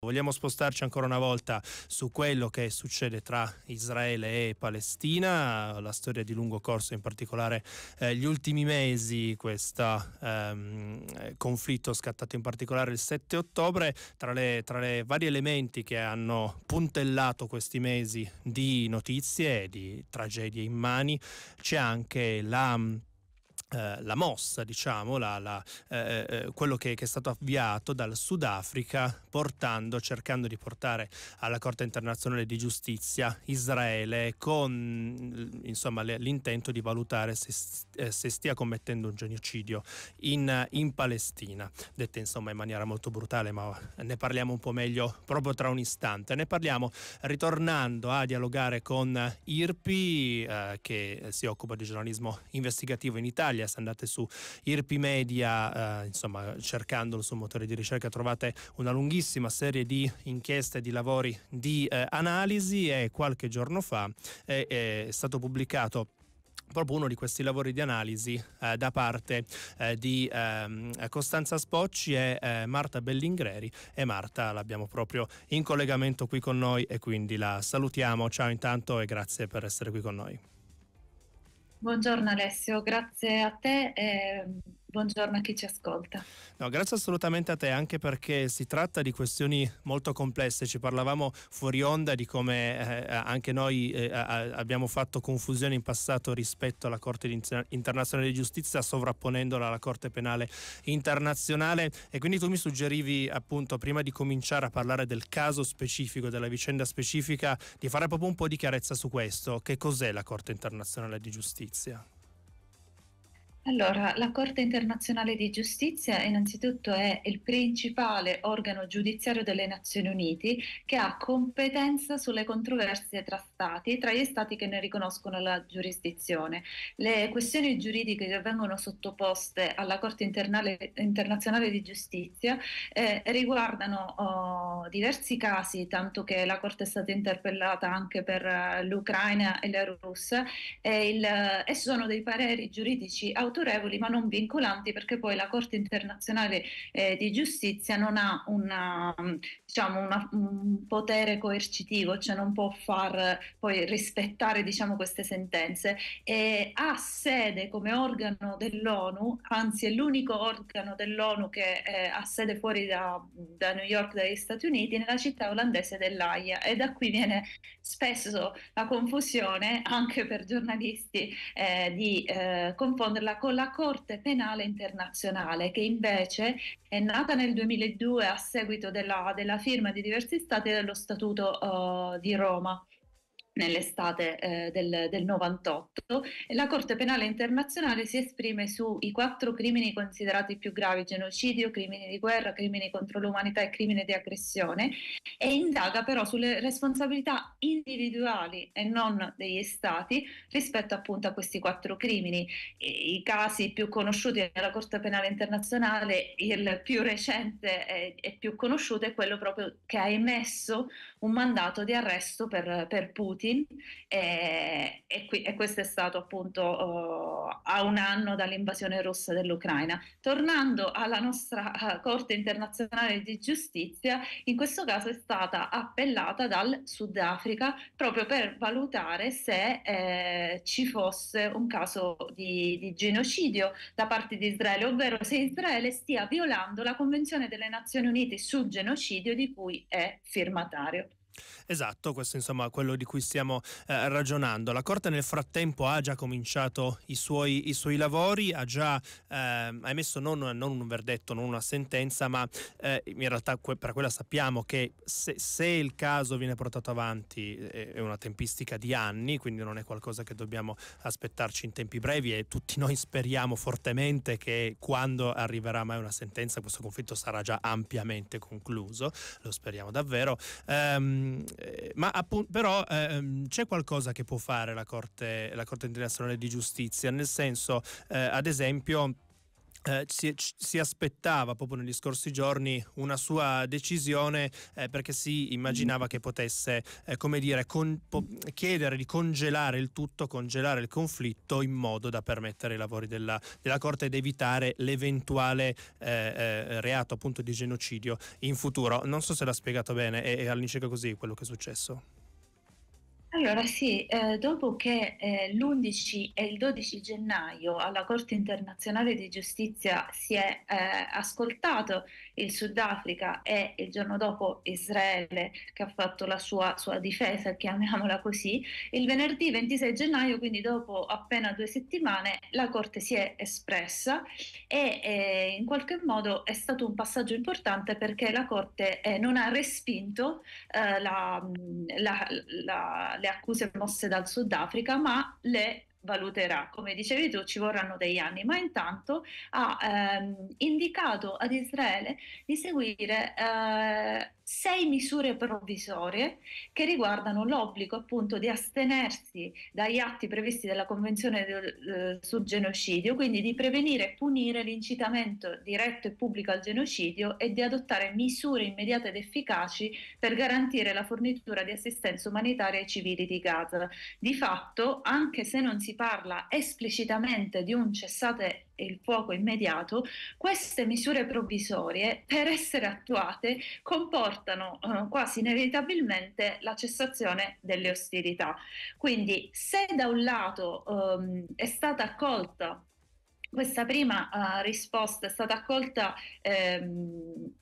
Vogliamo spostarci ancora una volta su quello che succede tra Israele e Palestina, la storia di lungo corso, in particolare eh, gli ultimi mesi, questo ehm, conflitto scattato in particolare il 7 ottobre, tra le, tra le, vari elementi che hanno puntellato questi mesi di notizie, e di tragedie in mani, c'è anche la eh, la mossa, diciamo, la, la, eh, eh, quello che, che, è stato avviato dal Sudafrica portando, cercando di portare alla Corte internazionale di giustizia Israele con insomma, l'intento di valutare se, eh, se, stia commettendo un genocidio in, in, Palestina, detta insomma in maniera molto brutale, ma ne parliamo un po' meglio proprio tra un istante. Ne parliamo ritornando a dialogare con Irpi che si occupa di giornalismo investigativo in Italia Italia, se andate su Irpi Media, eh, insomma cercandolo sul motore di ricerca trovate una lunghissima serie di inchieste, di lavori, di eh, analisi e qualche giorno fa è, eh, eh, è stato pubblicato proprio uno di questi lavori di analisi eh, da parte eh, di ehm, Costanza Spocci e eh, Marta Bellingreri e Marta l'abbiamo proprio in collegamento qui con noi e quindi la salutiamo, ciao intanto e grazie per essere qui con noi. Buongiorno Alessio, grazie a te. Eh, buongiorno a chi ci ascolta. No, grazie assolutamente a te, anche perché si tratta di questioni molto complesse. Ci parlavamo fuori onda di come eh, anche noi eh, abbiamo fatto confusione in passato rispetto alla Corte internazionale di giustizia, sovrapponendola alla Corte penale internazionale. E quindi tu mi suggerivi, appunto, prima di cominciare a parlare del caso specifico, della vicenda specifica, di fare proprio un po' di chiarezza su questo. Che cos'è la Corte internazionale di giustizia? Grazie. Allora, la Corte internazionale di giustizia innanzitutto è il principale organo giudiziario delle Nazioni Unite che ha competenza sulle controversie tra stati, e tra gli stati che ne riconoscono la giurisdizione. Le questioni giuridiche che vengono sottoposte alla Corte internazionale di giustizia eh, riguardano oh, diversi casi, tanto che la Corte è stata interpellata anche per uh, l'Ucraina e la Russia, e, il, uh, e sono dei pareri giuridici autorizzati autorevoli ma non vincolanti perché poi la Corte internazionale eh, di giustizia non ha una diciamo, una, un potere coercitivo, cioè non può far poi rispettare diciamo, queste sentenze e ha sede come organo dell'ONU, anzi è l'unico organo dell'ONU che eh, ha sede fuori da, da, New York, dagli Stati Uniti, nella città olandese dell'AIA e da qui viene spesso la confusione anche per giornalisti eh, di eh, confonderla con la Corte Penale Internazionale che invece è nata nel 2002 a seguito della, della firma di diversi stati dello Statuto uh, di Roma nell'estate eh, del, del 98, la Corte Penale Internazionale si esprime sui quattro crimini considerati più gravi, genocidio, crimini di guerra, crimini contro l'umanità e crimini di aggressione, e indaga però sulle responsabilità individuali e non degli stati rispetto appunto a questi quattro crimini. I casi più conosciuti della Corte Penale Internazionale, il più recente e più conosciuto è quello proprio che ha emesso un mandato di arresto per, per Putin e, e, qui, e, questo è stato appunto uh, a un anno dall'invasione russa dell'Ucraina. Tornando alla nostra eh, Corte internazionale di giustizia, in questo caso è stata appellata dal Sudafrica proprio per valutare se eh, ci fosse un caso di, di genocidio da parte di Israele, ovvero se Israele stia violando la Convenzione delle Nazioni Unite sul genocidio di cui è firmatario. Esatto, questo insomma è quello di cui stiamo eh, ragionando. La Corte nel frattempo ha già cominciato i suoi, i suoi lavori, ha già eh, emesso non, non, un verdetto, non una sentenza, ma eh, in realtà que- per quella sappiamo che se, se, il caso viene portato avanti eh, è una tempistica di anni, quindi non è qualcosa che dobbiamo aspettarci in tempi brevi e tutti noi speriamo fortemente che quando arriverà mai una sentenza questo conflitto sarà già ampiamente concluso, lo speriamo davvero. Um, Ehm, eh, ma appunto, però ehm, c'è qualcosa che può fare la Corte, la Corte internazionale di giustizia, nel senso, eh, ad esempio eh, si, si, aspettava proprio negli scorsi giorni una sua decisione eh, perché si immaginava che potesse eh, come dire, con, po- chiedere di congelare il tutto, congelare il conflitto in modo da permettere i lavori della, della Corte ed evitare l'eventuale eh, eh, reato appunto di genocidio in futuro. Non so se l'ha spiegato bene, è, è all'incirca così quello che è successo. Allora sì, eh, dopo che eh, l'11 e il 12 gennaio alla Corte internazionale di giustizia si è eh, ascoltato il Sudafrica e il giorno dopo Israele che ha fatto la sua, sua difesa, chiamiamola così, il venerdì 26 gennaio, quindi dopo appena due settimane, la Corte si è espressa e eh, in qualche modo è stato un passaggio importante perché la Corte eh, non ha respinto eh, la, mm, la, la, le accuse mosse dal Sudafrica, ma le valuterà. Come dicevi tu, ci vorranno degli anni, ma intanto ha ehm, indicato ad Israele di seguire eh, sei misure provvisorie che riguardano l'obbligo appunto di astenersi dagli atti previsti dalla Convenzione del, eh, sul genocidio, quindi di prevenire e punire l'incitamento diretto e pubblico al genocidio e di adottare misure immediate ed efficaci per garantire la fornitura di assistenza umanitaria ai civili di Gaza. Di fatto, anche se non si si parla esplicitamente di un cessate il fuoco immediato, queste misure provvisorie per essere attuate comportano eh, quasi inevitabilmente la cessazione delle ostilità. Quindi se da un lato ehm, è stata accolta questa prima eh, risposta, è stata accolta ehm,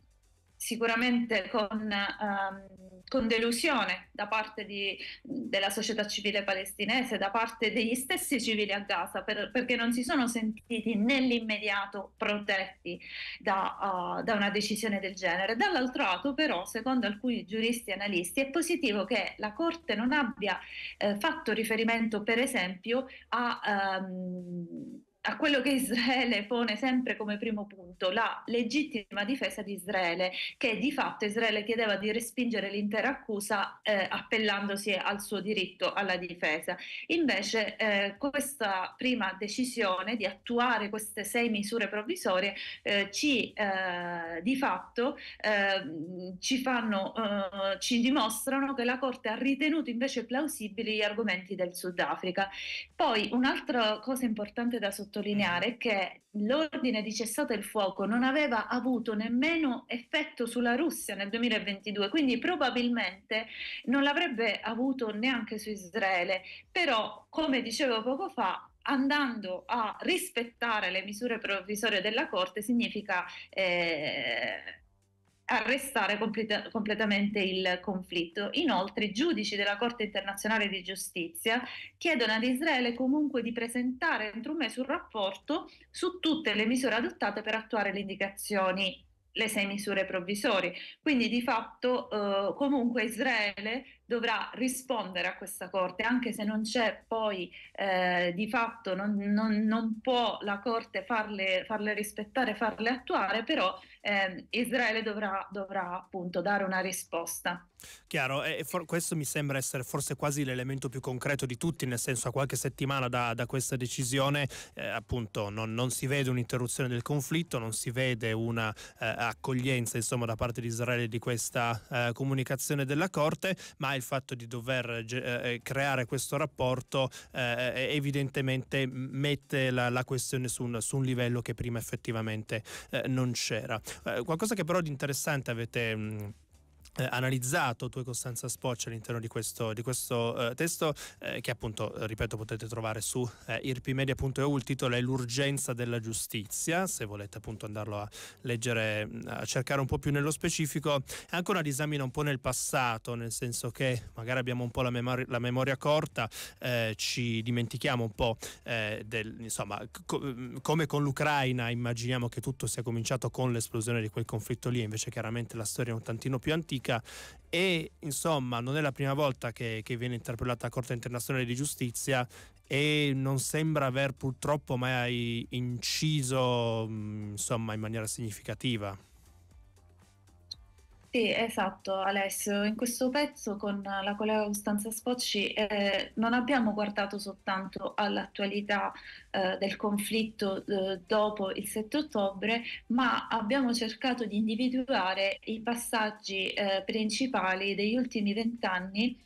sicuramente con, ehm, con delusione da parte di, della società civile palestinese, da parte degli stessi civili a Gaza, per, perché non si sono sentiti nell'immediato protetti da, uh, da una decisione del genere. Dall'altro lato però, secondo alcuni giuristi e analisti, è positivo che la Corte non abbia eh, fatto riferimento, per esempio, a... Um, a quello che Israele pone sempre come primo punto, la legittima difesa di Israele, che di fatto Israele chiedeva di respingere l'intera accusa eh, appellandosi al suo diritto alla difesa. Invece eh, questa prima decisione di attuare queste sei misure provvisorie eh, ci eh, di fatto eh, ci, fanno, eh, ci dimostrano che la Corte ha ritenuto invece plausibili gli argomenti del Sudafrica. Poi un'altra cosa importante da sottolineare sottolineare che l'ordine di cessate il fuoco non aveva avuto nemmeno effetto sulla Russia nel 2022, quindi probabilmente non l'avrebbe avuto neanche su Israele, però come dicevo poco fa andando a rispettare le misure provvisorie della Corte significa eh, arrestare completa- completamente il conflitto. Inoltre i giudici della Corte internazionale di giustizia chiedono ad Israele comunque di presentare entro un mese un rapporto su tutte le misure adottate per attuare le indicazioni le sei misure provvisorie. Quindi di fatto eh, comunque Israele dovrà rispondere a questa Corte, anche se non c'è poi eh, di fatto, non, non, non, può la Corte farle, farle rispettare, farle attuare, però eh, Israele dovrà, dovrà, appunto dare una risposta. Chiaro, e for- questo mi sembra essere forse quasi l'elemento più concreto di tutti, nel senso a qualche settimana da, da questa decisione eh, appunto non, non, si vede un'interruzione del conflitto, non si vede una eh, accoglienza insomma da parte di Israele di questa eh, comunicazione della Corte, ma il fatto di dover ge- eh, eh, creare questo rapporto evidentemente mette la, la questione su un, su un, livello che prima effettivamente non c'era. Eh, qualcosa che però di interessante avete mh, eh, analizzato tu e Costanza Spoccia all'interno di questo, di questo eh, testo eh, che appunto, eh, ripeto, potete trovare su eh, irpimedia.eu, il titolo è L'urgenza della giustizia, se volete appunto andarlo a leggere, mm, a cercare un po' più nello specifico, è anche una disamina un po' nel passato, nel senso che magari abbiamo un po' la, memori- la memoria corta, eh, ci dimentichiamo un po' del, insomma, co- mm, come con l'Ucraina immaginiamo che tutto sia cominciato con l'esplosione di quel conflitto lì, invece chiaramente la storia è un tantino più antica politica e insomma non è la prima volta che, che viene interpellata la Corte internazionale di giustizia e non sembra aver purtroppo mai inciso mm, insomma in maniera significativa. Sì, esatto Alessio, in questo pezzo con la collega Costanza Spocci eh, non abbiamo guardato soltanto all'attualità eh, del conflitto eh, dopo il 7 ottobre, ma abbiamo cercato di individuare i passaggi eh, principali degli ultimi vent'anni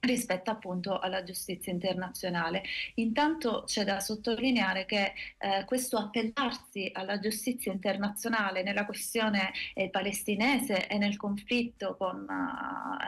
rispetto appunto alla giustizia internazionale. Intanto c'è da sottolineare che eh, questo appellarsi alla giustizia internazionale nella questione eh, palestinese e nel conflitto con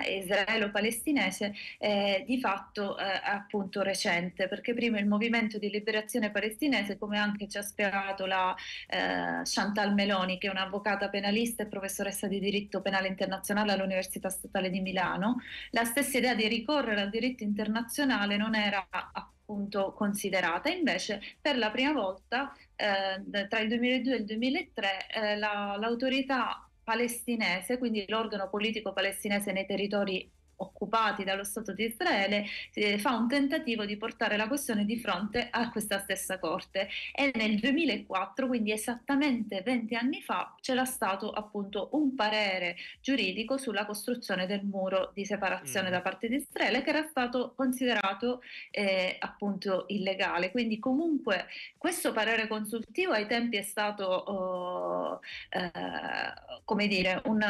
eh, israelo-palestinese è di fatto eh, appunto recente, perché prima il movimento di liberazione palestinese, come anche ci ha spiegato la eh, Chantal Meloni, che è un'avvocata penalista e professoressa di diritto penale internazionale all'Università Statale di Milano, la stessa idea di ricorso ricorrere al diritto internazionale non era appunto considerata. Invece per la prima volta eh, tra il 2002 e il 2003 eh, la, l'autorità palestinese, quindi l'organo politico palestinese nei territori occupati dallo Stato di Israele, eh, fa un tentativo di portare la questione di fronte a questa stessa Corte e nel 2004, quindi esattamente 20 anni fa, c'era stato appunto un parere giuridico sulla costruzione del muro di separazione mm. da parte di Israele che era stato considerato eh, appunto illegale. Quindi comunque questo parere consultivo ai tempi è stato, oh, eh, come dire, un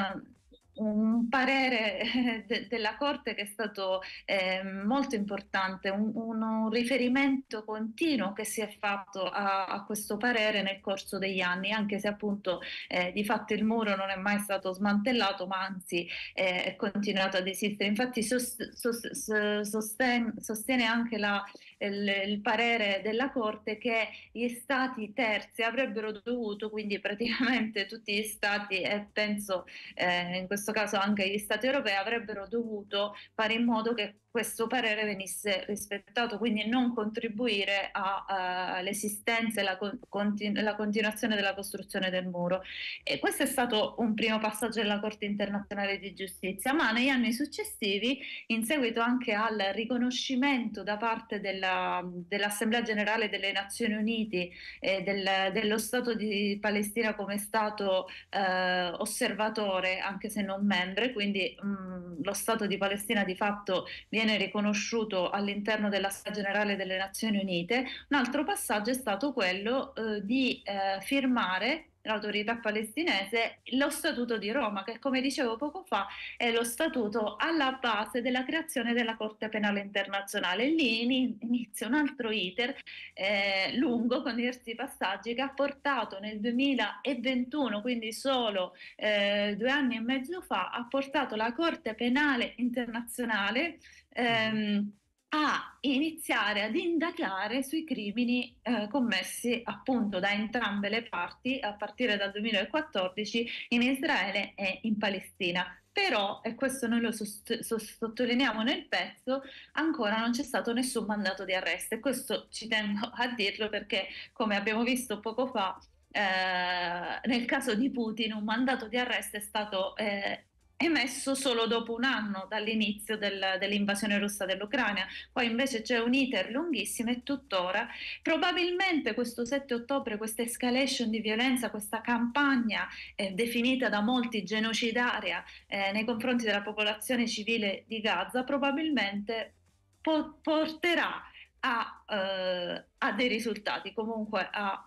un parere eh, de- della Corte che è stato eh, molto importante, un, un, riferimento continuo che si è fatto a, a, questo parere nel corso degli anni, anche se appunto eh, di fatto il muro non è mai stato smantellato, ma anzi eh, è continuato ad esistere. Infatti sost- sost- sost- sostiene anche la il, il parere della Corte che gli stati terzi avrebbero dovuto, quindi praticamente tutti gli stati e penso eh, in questo caso anche gli stati europei avrebbero dovuto fare in modo che questo parere venisse rispettato, quindi non contribuire eh, all'esistenza e la, continu- la, continuazione della costruzione del muro. E questo è stato un primo passaggio della Corte internazionale di giustizia, ma negli anni successivi, in seguito anche al riconoscimento da parte della dell'Assemblea Generale delle Nazioni Unite e del, dello Stato di Palestina come Stato eh, osservatore, anche se non membro, quindi mh, mm, lo Stato di Palestina di fatto viene riconosciuto all'interno dell'Assemblea Generale delle Nazioni Unite. Un altro passaggio è stato quello eh, di eh, firmare l'autorità palestinese lo Statuto di Roma, che come dicevo poco fa è lo statuto alla base della creazione della Corte Penale Internazionale. Lì inizia un altro iter eh, lungo con diversi passaggi che ha portato nel 2021, quindi solo eh, due anni e mezzo fa, ha portato la Corte Penale Internazionale. Ehm, mm-hmm a iniziare ad indagare sui crimini eh, commessi appunto da entrambe le parti a partire dal 2014 in Israele e in Palestina. Però, e questo noi lo sottolineiamo nel pezzo, ancora non c'è stato nessun mandato di arresto e questo ci tengo a dirlo perché, come abbiamo visto poco fa, eh, nel caso di Putin un mandato di arresto è stato eh, emesso solo dopo un anno dall'inizio del, dell'invasione russa dell'Ucraina. Poi invece c'è un iter lunghissimo e tuttora probabilmente questo 7 ottobre, questa escalation di violenza, questa campagna eh, definita da molti genocidaria eh, nei confronti della popolazione civile di Gaza, probabilmente po- porterà a, eh, a dei risultati, comunque a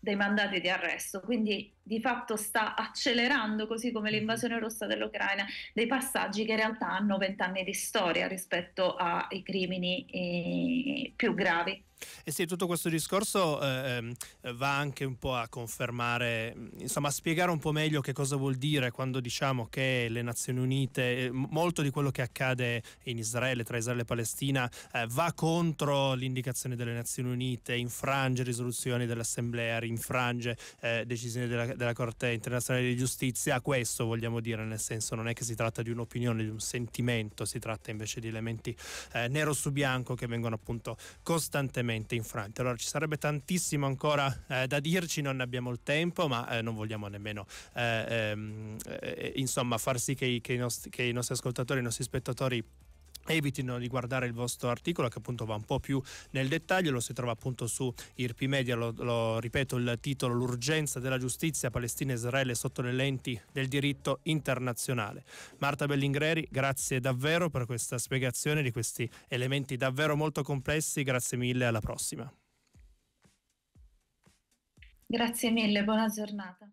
dei mandati di arresto, quindi di fatto sta accelerando, così come mm-hmm. l'invasione russa dell'Ucraina, dei passaggi che in realtà hanno vent'anni di storia rispetto ai crimini eh, più gravi. E eh sì, tutto questo discorso eh, ehm, va anche un po' a confermare, insomma a spiegare un po' meglio che cosa vuol dire quando diciamo che le Nazioni Unite, eh, molto di quello che accade in Israele, tra Israele e Palestina, eh, va contro l'indicazione delle Nazioni Unite, infrange risoluzioni dell'Assemblea, infrange eh, decisioni della, della, Corte internazionale di giustizia, questo vogliamo dire, nel senso non è che si tratta di un'opinione, di un sentimento, si tratta invece di elementi eh, nero su bianco che vengono appunto costantemente gravemente infrante. Allora ci sarebbe tantissimo ancora eh, da dirci, non abbiamo il tempo, ma eh, non vogliamo nemmeno eh, ehm, eh, insomma, far sì che che, i nostri, che i nostri ascoltatori, i nostri spettatori evitino di guardare il vostro articolo che appunto va un po' più nel dettaglio, lo si trova appunto su IRP Media, lo, lo ripeto il titolo L'urgenza della giustizia Palestina e Israele sotto le lenti del diritto internazionale. Marta Bellingreri, grazie davvero per questa spiegazione di questi elementi davvero molto complessi, grazie mille, alla prossima. Grazie mille, buona giornata.